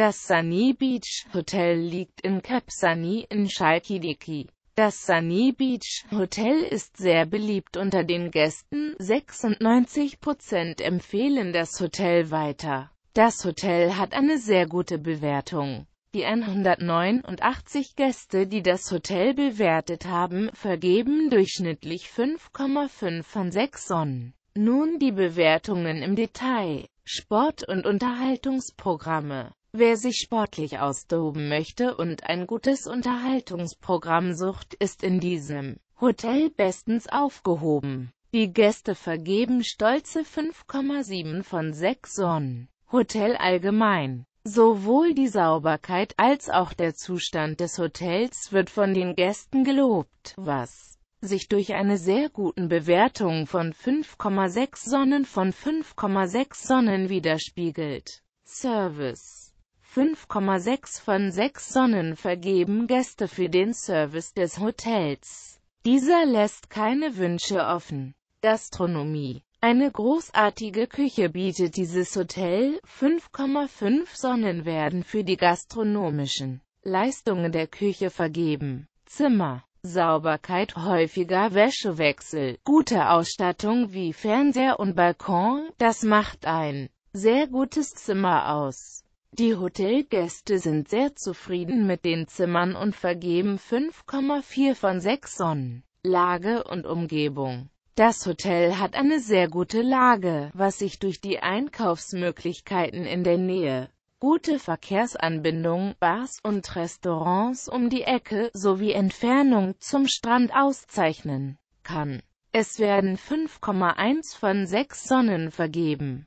Das Sunny Beach Hotel liegt in Kapsani in Chalkidiki. Das Sunny Beach Hotel ist sehr beliebt unter den Gästen, 96% empfehlen das Hotel weiter. Das Hotel hat eine sehr gute Bewertung. Die 189 Gäste, die das Hotel bewertet haben, vergeben durchschnittlich 5,5 von 6 Sonnen. Nun die Bewertungen im Detail. Sport- und Unterhaltungsprogramme Wer sich sportlich austoben möchte und ein gutes Unterhaltungsprogramm sucht, ist in diesem Hotel bestens aufgehoben. Die Gäste vergeben stolze 5,7 von 6 Sonnen. Hotel allgemein. Sowohl die Sauberkeit als auch der Zustand des Hotels wird von den Gästen gelobt, was sich durch eine sehr guten Bewertung von 5,6 Sonnen von 5,6 Sonnen widerspiegelt. Service 5,6 von 6 Sonnen vergeben Gäste für den Service des Hotels. Dieser lässt keine Wünsche offen. Gastronomie eine großartige Küche bietet dieses Hotel, 5,5 Sonnen werden für die gastronomischen Leistungen der Küche vergeben. Zimmer, Sauberkeit, häufiger Wäschewechsel, gute Ausstattung wie Fernseher und Balkon, das macht ein sehr gutes Zimmer aus. Die Hotelgäste sind sehr zufrieden mit den Zimmern und vergeben 5,4 von 6 Sonnen. Lage und Umgebung Das Hotel hat eine sehr gute Lage, was sich durch die Einkaufsmöglichkeiten in der Nähe, gute Verkehrsanbindung, Bars und Restaurants um die Ecke sowie Entfernung zum Strand auszeichnen kann. Es werden 5,1 von 6 Sonnen vergeben.